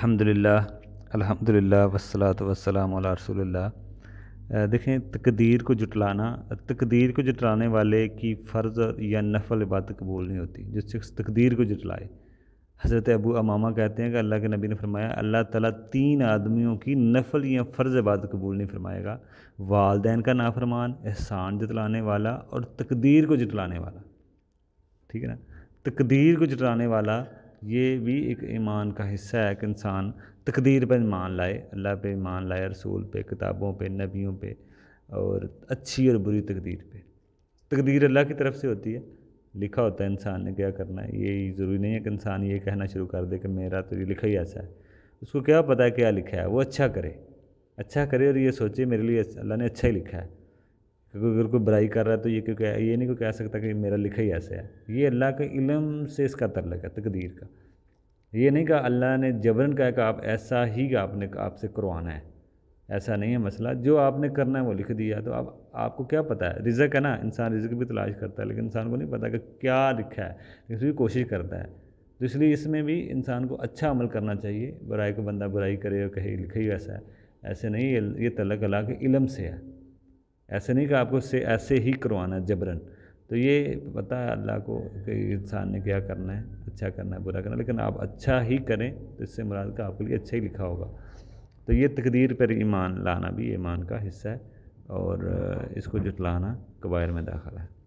अल्हम्दुलिल्लाह अल्हम्दुलिल्लाह वसलात वसलाम रसोल्ला देखें तकदीर को जुटलाना तकदीर को जुटलाने वाले की फ़र्ज़ या नफल इबादत कबूल नहीं होती जिस शख्स तकदीर को जुटलाए हज़रत अबू अमामा कहते हैं कि अल्लाह के नबी ने फरमाया अल्लाह ताला तीन आदमियों की नफल या फ़र्ज़ इबादत कबूल नहीं फरमाएगा वालदेन का नाफरमान एहसान जतलाने वाला और तकदीर को जुटलाने वाला ठीक है ना तकदीर को जुटलाने वाला ये भी एक ईमान का हिस्सा है कि इंसान तकदीर पर ईमान लाए अल्लाह पे ईमान लाए रसूल पे किताबों पे नबियों पे और अच्छी और बुरी तकदीर पे तकदीर अल्लाह की तरफ से होती है लिखा होता है इंसान ने क्या करना है ये ज़रूरी नहीं है कि इंसान ये कहना शुरू कर दे कि मेरा तो ये लिखा ही ऐसा है उसको क्या पता है क्या लिखा है वो अच्छा करे अच्छा करे और ये सोचे मेरे लिए अल्लाह ने अच्छा ही लिखा है क्योंकि अगर कोई बुराई कर रहा है तो ये क्योंकि ये नहीं कोई कह सकता कि मेरा लिखा ही ऐसे है ये अल्लाह के इलम से इसका तल्लक है तकदीर का ये नहीं कहा अल्लाह ने जबरन कहा कि आप ऐसा ही आपने आपसे करवाना है ऐसा नहीं है मसला जो आपने करना है वो लिख दिया तो आप आपको क्या पता है रिजक है ना इंसान रिजक भी तलाश करता है लेकिन इंसान को नहीं पता कि क्या लिखा है इसलिए कोशिश करता है तो इसलिए इसमें भी इंसान को अच्छा अमल करना चाहिए बुराई को बंदा बुराई करे और कहे लिखे ही ऐसा है ऐसे नहीं ये तलक अला के इलम से है ऐसे नहीं कि आपको से ऐसे ही करवाना जबरन तो ये पता है अल्लाह को कि इंसान ने क्या करना है अच्छा करना है बुरा करना है लेकिन आप अच्छा ही करें तो इससे मुराद का आपके लिए अच्छा ही लिखा होगा तो ये तकदीर पर ईमान लाना भी ईमान का हिस्सा है और इसको जुटलाना कबायर में दाखिल है